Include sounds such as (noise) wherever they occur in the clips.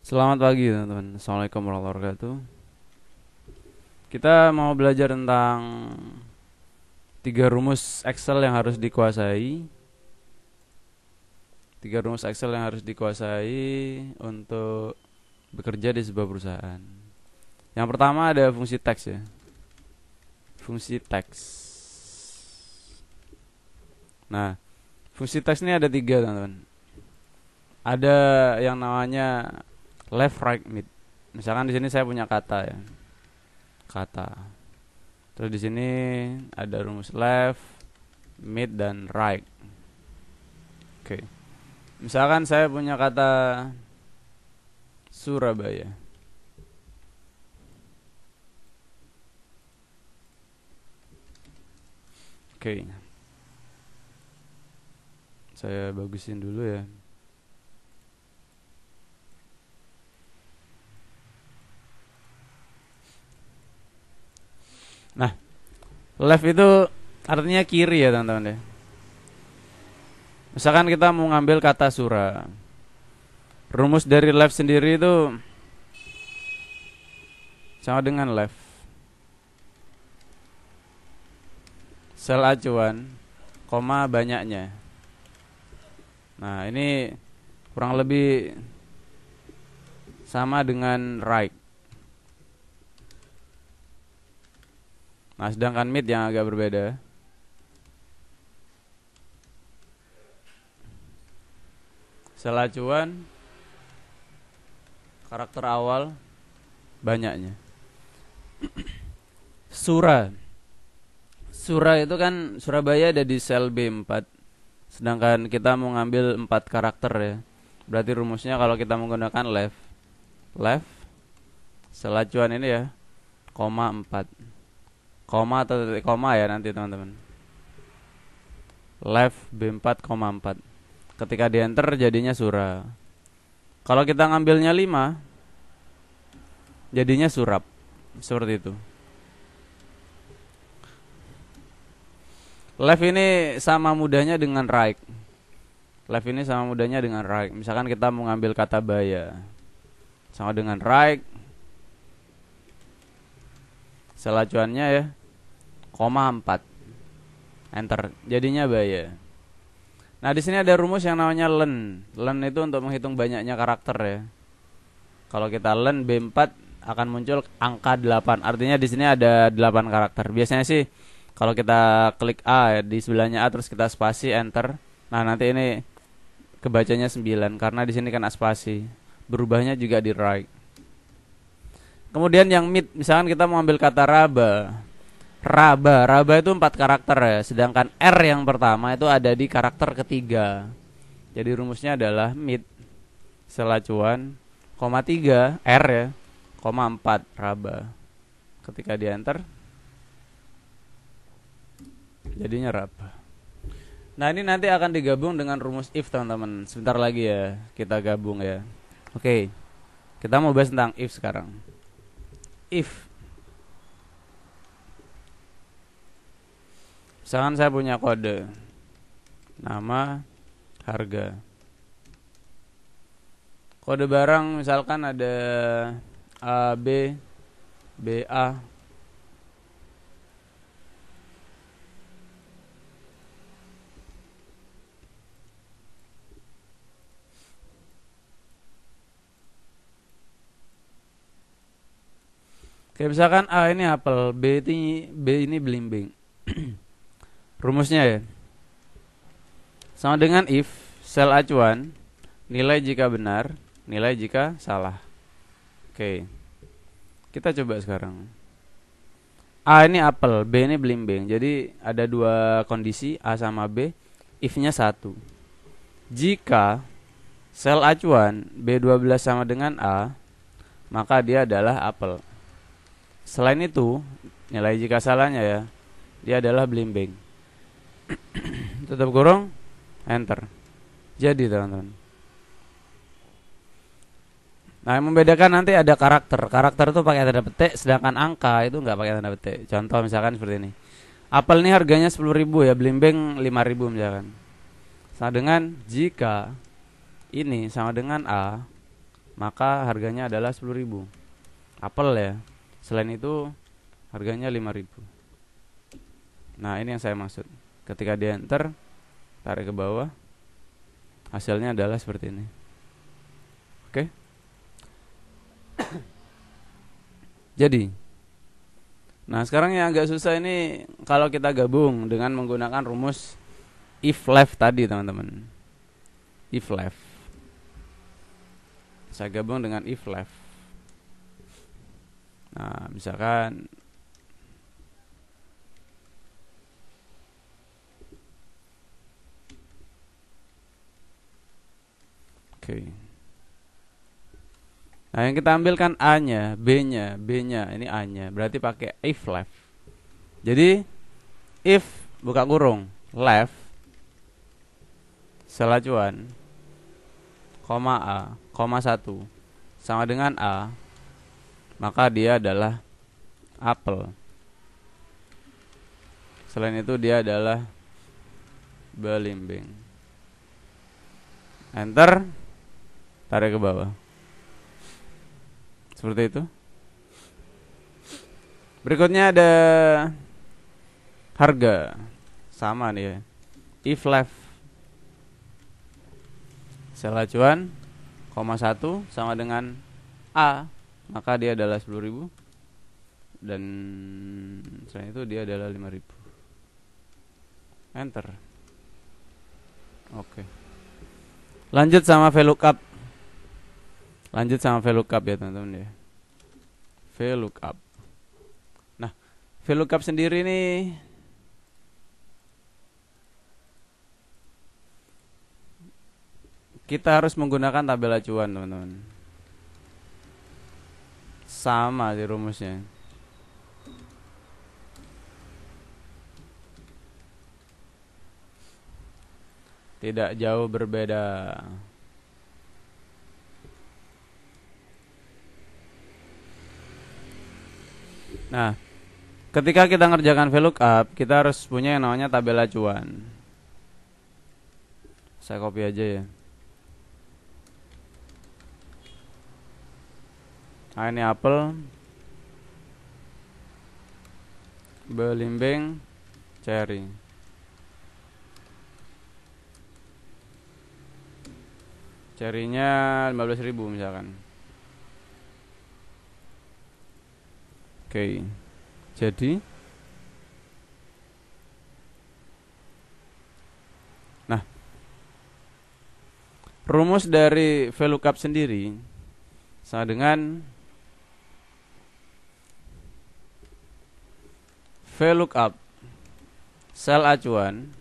Selamat pagi teman-teman Assalamualaikum warahmatullahi wabarakatuh Kita mau belajar tentang Tiga rumus Excel yang harus dikuasai Tiga rumus Excel yang harus dikuasai Untuk bekerja di sebuah perusahaan Yang pertama ada fungsi teks ya Fungsi teks Nah Fungsi teks ini ada tiga teman-teman Ada yang namanya left right mid misalkan di sini saya punya kata ya kata terus di sini ada rumus left mid dan right oke okay. misalkan saya punya kata Surabaya oke okay. saya bagusin dulu ya Nah, left itu artinya kiri ya teman-teman ya. Misalkan kita mau ngambil kata sura. Rumus dari left sendiri itu sama dengan left. Sel acuan, koma banyaknya. Nah, ini kurang lebih sama dengan right. Nah, sedangkan mid yang agak berbeda. Selacuan karakter awal banyaknya. (clears throat) Sura. Sura itu kan Surabaya ada di sel B4. Sedangkan kita mau ngambil 4 karakter ya. Berarti rumusnya kalau kita menggunakan left left selacuan ini ya koma 4 koma atau titik koma ya nanti teman-teman left b4,4 ketika di enter jadinya sura. kalau kita ngambilnya 5 jadinya surap seperti itu left ini sama mudahnya dengan right left ini sama mudahnya dengan right misalkan kita mau ngambil kata baya sama dengan right selacuannya ya koma Enter. Jadinya bahaya. Nah, di sini ada rumus yang namanya len. Len itu untuk menghitung banyaknya karakter ya. Kalau kita len B4 akan muncul angka 8. Artinya di sini ada 8 karakter. Biasanya sih kalau kita klik A ya, di sebelahnya A terus kita spasi enter. Nah, nanti ini kebacanya 9 karena di sini kan spasi. Berubahnya juga di right. Kemudian yang mid, misalkan kita mau ambil kata raba. Raba. Raba itu empat karakter ya. Sedangkan R yang pertama itu ada di karakter ketiga. Jadi rumusnya adalah mid selacuan koma tiga R ya koma empat Raba. Ketika di enter jadinya Raba. Nah ini nanti akan digabung dengan rumus if teman-teman. Sebentar lagi ya kita gabung ya. Oke, kita mau bahas tentang if sekarang. If Misalkan saya punya kode nama, harga. Kode barang misalkan ada A B B A Oke, misalkan A ini apel, B ini B ini belimbing. (clears throat) rumusnya ya sama dengan if sel acuan nilai jika benar nilai jika salah oke kita coba sekarang A ini apel B ini belimbing jadi ada dua kondisi A sama B if nya satu jika sel acuan B12 sama dengan A maka dia adalah apel selain itu nilai jika salahnya ya dia adalah belimbing (clears throat) tetap kurung enter jadi teman-teman nah yang membedakan nanti ada karakter karakter itu pakai tanda petik sedangkan angka itu nggak pakai tanda petik contoh misalkan seperti ini apel ini harganya 10.000 ya belimbing 5.000 misalkan sama dengan jika ini sama dengan A maka harganya adalah 10.000 apel ya selain itu harganya 5.000 nah ini yang saya maksud ketika di enter tarik ke bawah hasilnya adalah seperti ini oke okay? jadi nah sekarang yang agak susah ini kalau kita gabung dengan menggunakan rumus if left tadi teman-teman if left saya gabung dengan if left nah misalkan Oke. Nah, yang kita ambil kan A-nya, B-nya, B-nya, ini A-nya. Berarti pakai if left. Jadi if buka kurung left selajuan koma A, koma 1 sama dengan A, maka dia adalah apple. Selain itu dia adalah belimbing. Enter tarik ke bawah seperti itu berikutnya ada harga sama nih ya. if left sel acuan koma satu sama dengan a maka dia adalah 10.000 dan selain itu dia adalah 5000 enter oke okay. lanjut sama VLOOKUP lanjut sama VLOOKUP ya teman-teman ya VLOOKUP nah VLOOKUP sendiri nih kita harus menggunakan tabel acuan teman-teman sama di rumusnya tidak jauh berbeda Nah, ketika kita ngerjakan VLOOKUP, kita harus punya yang namanya tabel acuan. Saya copy aja ya. Nah, ini apel. Belimbing cherry Cerinya 15.000 misalkan. Oke. Jadi Nah, rumus dari VLOOKUP sendiri sama dengan VLOOKUP sel acuan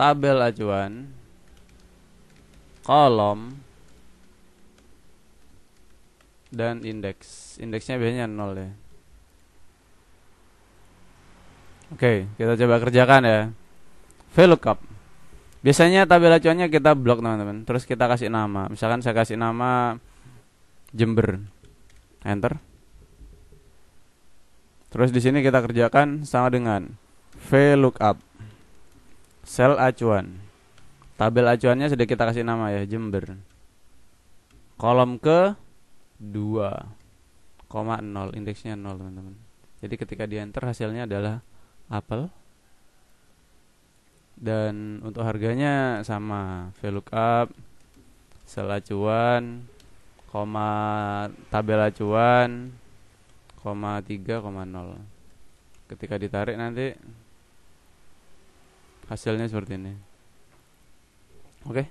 tabel acuan kolom dan indeks. Indeksnya biasanya nol ya. Oke, kita coba kerjakan ya. VLOOKUP. Biasanya tabel acuannya kita blok teman-teman. Terus kita kasih nama. Misalkan saya kasih nama Jember. Enter. Terus di sini kita kerjakan sama dengan lookup Sel acuan. Tabel acuannya sudah kita kasih nama ya, Jember. Kolom ke 2,0 indeksnya 0 teman-teman jadi ketika di enter hasilnya adalah apel dan untuk harganya sama VLOOKUP sel acuan koma tabel acuan koma 3,0 ketika ditarik nanti hasilnya seperti ini oke okay?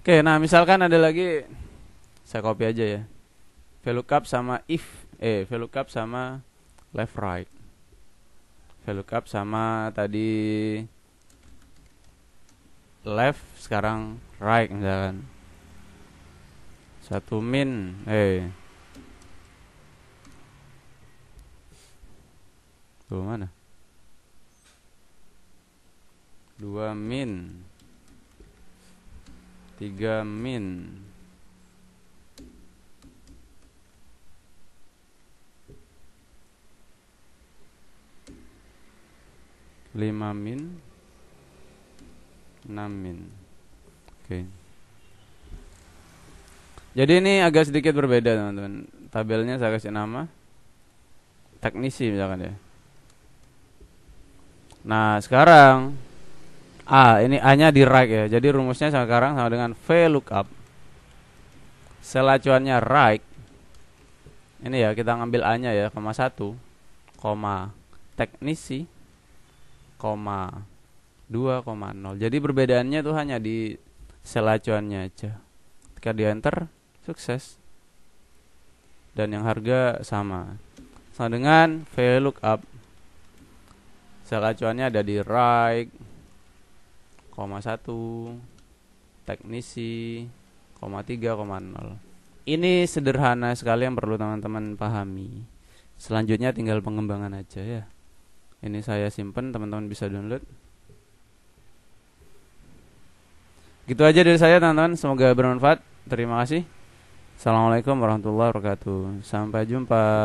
oke okay, nah misalkan ada lagi saya copy aja ya. VLOOKUP sama if eh VLOOKUP sama left right. VLOOKUP sama tadi left sekarang right misalkan. Satu min eh Tuh mana? dua min tiga min 5 min 6 min Oke okay. Jadi ini agak sedikit berbeda teman-teman Tabelnya saya kasih nama Teknisi misalkan ya Nah sekarang A ini A nya di right ya Jadi rumusnya sekarang sama dengan V lookup Selacuannya right Ini ya kita ngambil A nya ya Koma 1 Koma teknisi 2,0 jadi perbedaannya tuh hanya di sel aja ketika di enter sukses dan yang harga sama sama dengan VLOOKUP sel acuannya ada di right koma satu teknisi koma tiga koma nol ini sederhana sekali yang perlu teman-teman pahami selanjutnya tinggal pengembangan aja ya ini saya simpen teman-teman bisa download gitu aja dari saya teman-teman semoga bermanfaat terima kasih assalamualaikum warahmatullahi wabarakatuh sampai jumpa